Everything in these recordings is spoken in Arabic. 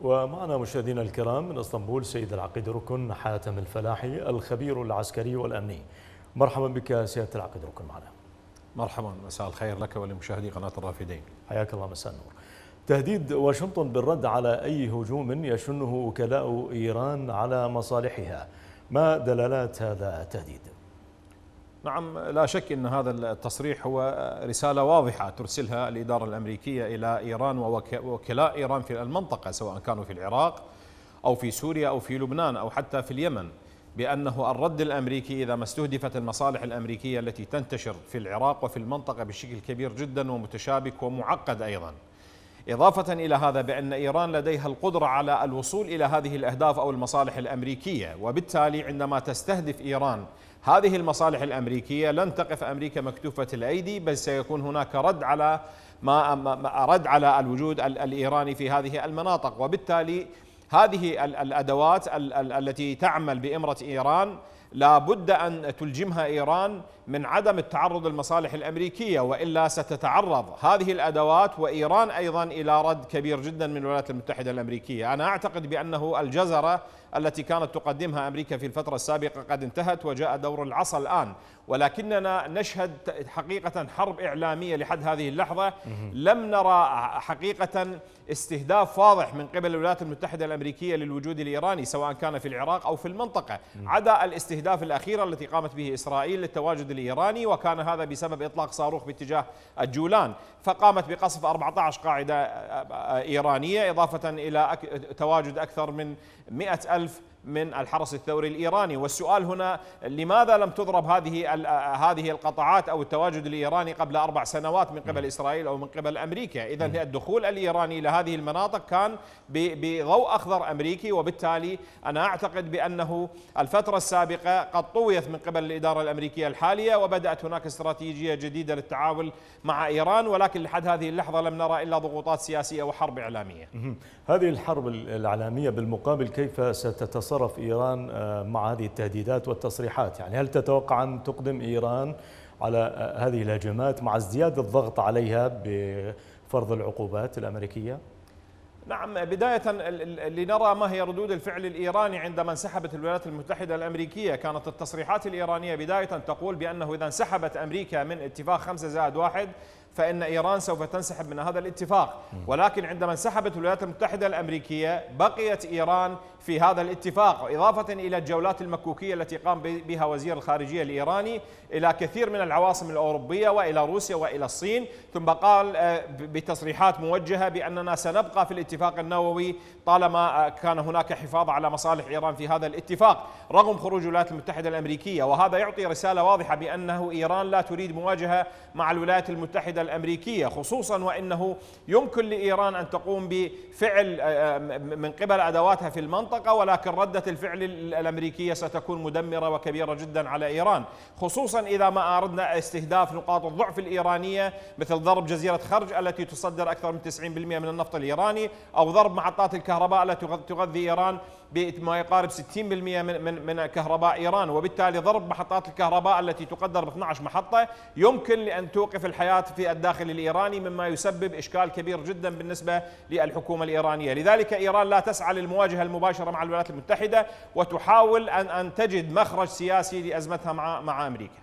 ومعنا مشاهدينا الكرام من اسطنبول سيد العقيد ركن حاتم الفلاحي الخبير العسكري والامني. مرحبا بك سياده العقيد ركن معنا. مرحبا مساء الخير لك ولمشاهدي قناه الرافدين. حياك الله مساء النور. تهديد واشنطن بالرد على اي هجوم يشنه وكلاء ايران على مصالحها. ما دلالات هذا التهديد؟ نعم لا شك ان هذا التصريح هو رساله واضحه ترسلها الاداره الامريكيه الى ايران ووكلاء ايران في المنطقه سواء كانوا في العراق او في سوريا او في لبنان او حتى في اليمن بانه الرد الامريكي اذا ما استهدفت المصالح الامريكيه التي تنتشر في العراق وفي المنطقه بشكل كبير جدا ومتشابك ومعقد ايضا. اضافه الى هذا بان ايران لديها القدره على الوصول الى هذه الاهداف او المصالح الامريكيه وبالتالي عندما تستهدف ايران هذه المصالح الأمريكية لن تقف أمريكا مكتوفة الأيدي بل سيكون هناك رد على ما رد على الوجود الإيراني في هذه المناطق وبالتالي هذه الأدوات التي تعمل بإمرة إيران لا بد أن تلجمها إيران من عدم التعرض للمصالح الأمريكية وإلا ستتعرض هذه الأدوات وإيران أيضا إلى رد كبير جدا من الولايات المتحدة الأمريكية أنا أعتقد بأنه الجزرة التي كانت تقدمها أمريكا في الفترة السابقة قد انتهت وجاء دور العصا الآن ولكننا نشهد حقيقة حرب إعلامية لحد هذه اللحظة لم نرى حقيقة استهداف واضح من قبل الولايات المتحدة الأمريكية للوجود الإيراني سواء كان في العراق أو في المنطقة عدا الاستهداف الأخير التي قامت به إسرائيل للتواجد الإيراني وكان هذا بسبب إطلاق صاروخ باتجاه الجولان فقامت بقصف 14 قاعدة إيرانية إضافة إلى تواجد أكثر من 100 ألف من الحرس الثوري الايراني والسؤال هنا لماذا لم تضرب هذه هذه القطعات او التواجد الايراني قبل اربع سنوات من قبل اسرائيل او من قبل امريكا اذا الدخول الايراني الى هذه المناطق كان بضوء اخضر امريكي وبالتالي انا اعتقد بانه الفتره السابقه قد طويت من قبل الاداره الامريكيه الحاليه وبدات هناك استراتيجيه جديده للتعامل مع ايران ولكن لحد هذه اللحظه لم نرى الا ضغوطات سياسيه وحرب اعلاميه هذه الحرب الاعلاميه بالمقابل كيف ستتصرف تصرف إيران آه، مع هذه التهديدات والتصريحات يعني هل تتوقع أن تقدم إيران على آه، هذه الهجمات مع ازدياد الضغط عليها بفرض العقوبات الأمريكية؟ نعم بداية لنرى ما هي ردود الفعل الإيراني عندما انسحبت الولايات المتحدة الأمريكية كانت التصريحات الإيرانية بداية تقول بأنه إذا انسحبت أمريكا من اتفاق 5 زائد 1 فإن إيران سوف تنسحب من هذا الاتفاق ولكن عندما انسحبت الولايات المتحدة الأمريكية بقيت إيران في هذا الاتفاق إضافة إلى الجولات المكوكية التي قام بها وزير الخارجية الإيراني إلى كثير من العواصم الأوروبية وإلى روسيا وإلى الصين ثم قال آه، بتصريحات موجهة بأننا سنبقى في الاتفاق النووي طالما آه، كان هناك حفاظ على مصالح إيران في هذا الاتفاق رغم خروج الولايات المتحدة الأمريكية وهذا يعطي رسالة واضحة بأنه إيران لا تريد مواجهة مع الولايات المتحدة الأمريكية خصوصا وأنه يمكن لإيران أن تقوم بفعل آه، آه، من قبل أدواتها في المنطقة ولكن ردة الفعل الأمريكية ستكون مدمرة وكبيرة جدا على إيران خصوصا إذا ما أردنا استهداف نقاط الضعف الإيرانية مثل ضرب جزيرة خرج التي تصدر أكثر من 90% من النفط الإيراني أو ضرب محطات الكهرباء التي تغذي إيران بما يقارب 60% من من من كهرباء ايران وبالتالي ضرب محطات الكهرباء التي تقدر ب 12 محطه يمكن لان توقف الحياه في الداخل الايراني مما يسبب اشكال كبير جدا بالنسبه للحكومه الايرانيه، لذلك ايران لا تسعى للمواجهه المباشره مع الولايات المتحده وتحاول ان ان تجد مخرج سياسي لازمتها مع مع امريكا.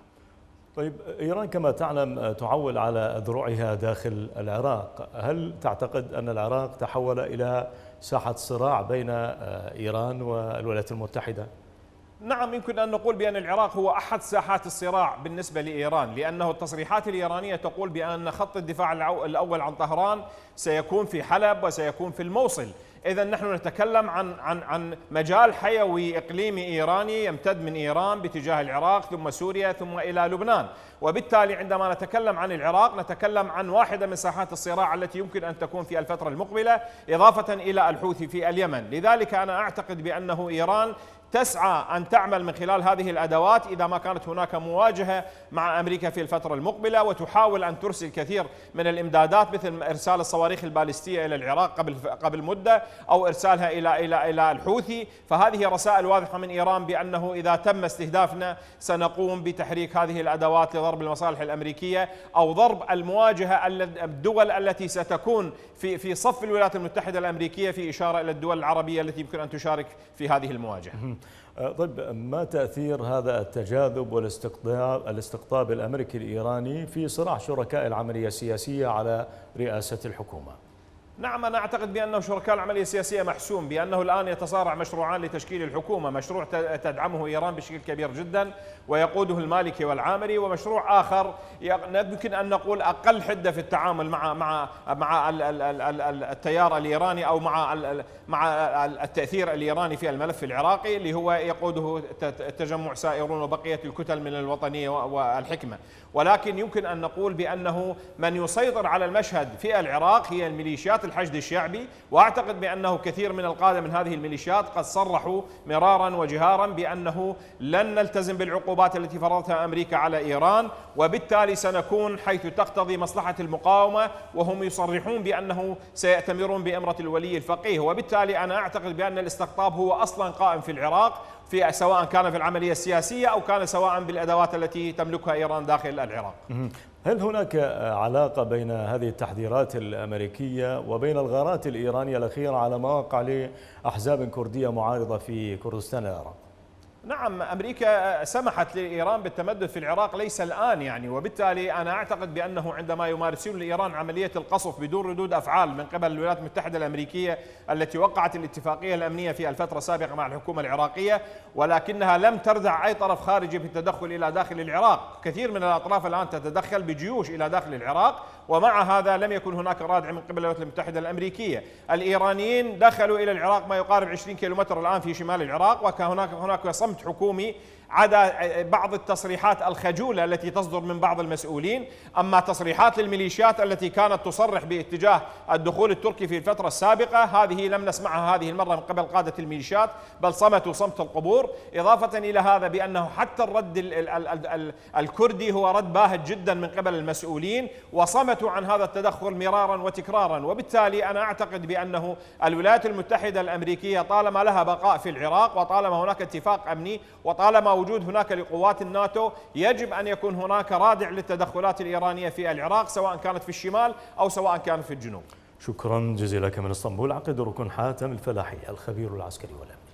طيب إيران كما تعلم تعول على اذرعها داخل العراق هل تعتقد أن العراق تحول إلى ساحة صراع بين آه، إيران والولايات المتحدة؟ نعم يمكن أن نقول بأن العراق هو أحد ساحات الصراع بالنسبة لإيران لأنه التصريحات الإيرانية تقول بأن خط الدفاع الأول عن طهران سيكون في حلب وسيكون في الموصل اذا نحن نتكلم عن عن عن مجال حيوي اقليمي ايراني يمتد من ايران باتجاه العراق ثم سوريا ثم الى لبنان، وبالتالي عندما نتكلم عن العراق نتكلم عن واحده من ساحات الصراع التي يمكن ان تكون في الفتره المقبله، اضافه الى الحوثي في اليمن، لذلك انا اعتقد بانه ايران تسعى أن تعمل من خلال هذه الأدوات إذا ما كانت هناك مواجهة مع أمريكا في الفترة المقبلة وتحاول أن ترسل كثير من الإمدادات مثل إرسال الصواريخ البالستية إلى العراق قبل قبل مدة أو إرسالها إلى إلى إلى الحوثي فهذه رسائل واضحة من إيران بأنه إذا تم استهدافنا سنقوم بتحريك هذه الأدوات لضرب المصالح الأمريكية أو ضرب المواجهة الدول التي ستكون في في صف الولايات المتحدة الأمريكية في إشارة إلى الدول العربية التي يمكن أن تشارك في هذه المواجهة آه، طيب ما تأثير هذا التجاذب والاستقطاب الاستقطاب الأمريكي الإيراني في صراع شركاء العملية السياسية على رئاسة الحكومة؟ نعم أنا أعتقد بأنه شركاء العملية السياسية محسوم بأنه الآن يتصارع مشروعان لتشكيل الحكومة مشروع تدعمه إيران بشكل كبير جدا ويقوده المالكي والعامري ومشروع آخر يمكن أن نقول أقل حدة في التعامل مع مع مع التيار الإيراني أو مع مع التأثير الإيراني في الملف العراقي اللي هو يقوده تجمع سائرون وبقية الكتل من الوطنية والحكمة ولكن يمكن أن نقول بأنه من يسيطر على المشهد في العراق هي الميليشيات الحشد الشعبي وأعتقد بأنه كثير من القادة من هذه الميليشيات قد صرحوا مرارا وجهارا بأنه لن نلتزم بالعقوبات التي فرضتها أمريكا على إيران وبالتالي سنكون حيث تقتضي مصلحة المقاومة وهم يصرحون بأنه سيأتمرون بأمرة الولي الفقيه وبالتالي أنا أعتقد بأن الاستقطاب هو أصلا قائم في العراق في سواء كان في العملية السياسية أو كان سواء بالأدوات التي تملكها إيران داخل العراق هل هناك علاقة بين هذه التحذيرات الأمريكية وبين الغارات الإيرانية الأخيرة على مواقع لأحزاب كردية معارضة في كردستان العراق؟ نعم أمريكا سمحت لإيران بالتمدد في العراق ليس الآن يعني وبالتالي أنا أعتقد بأنه عندما يمارسون لإيران عملية القصف بدون ردود أفعال من قبل الولايات المتحدة الأمريكية التي وقعت الاتفاقية الأمنية في الفترة السابقة مع الحكومة العراقية ولكنها لم تردع أي طرف خارجي بالتدخل إلى داخل العراق كثير من الأطراف الآن تتدخل بجيوش إلى داخل العراق ومع هذا لم يكن هناك رادع من قبل الولايات المتحدة الأمريكية الإيرانيين دخلوا إلى العراق ما يقارب 20 كيلومتر الآن في شمال العراق وكان هناك هناك صمت حكومي عدا بعض التصريحات الخجولة التي تصدر من بعض المسؤولين أما تصريحات الميليشيات التي كانت تصرح باتجاه الدخول التركي في الفترة السابقة هذه لم نسمعها هذه المرة من قبل قادة الميليشيات بل صمتوا صمت القبور إضافة إلى هذا بأنه حتى الرد الـ الـ الـ الكردي هو رد باهت جدا من قبل المسؤولين وصمتوا عن هذا التدخل مرارا وتكرارا وبالتالي أنا أعتقد بأنه الولايات المتحدة الأمريكية طالما لها بقاء في العراق وطالما هناك اتفاق أمني وطالما وجود هناك لقوات الناتو يجب أن يكون هناك رادع للتدخلات الإيرانية في العراق سواء كانت في الشمال أو سواء كانت في الجنوب شكرا جزيلا لك من اسطنبول عقد ركن حاتم الفلاحي الخبير العسكري والأمن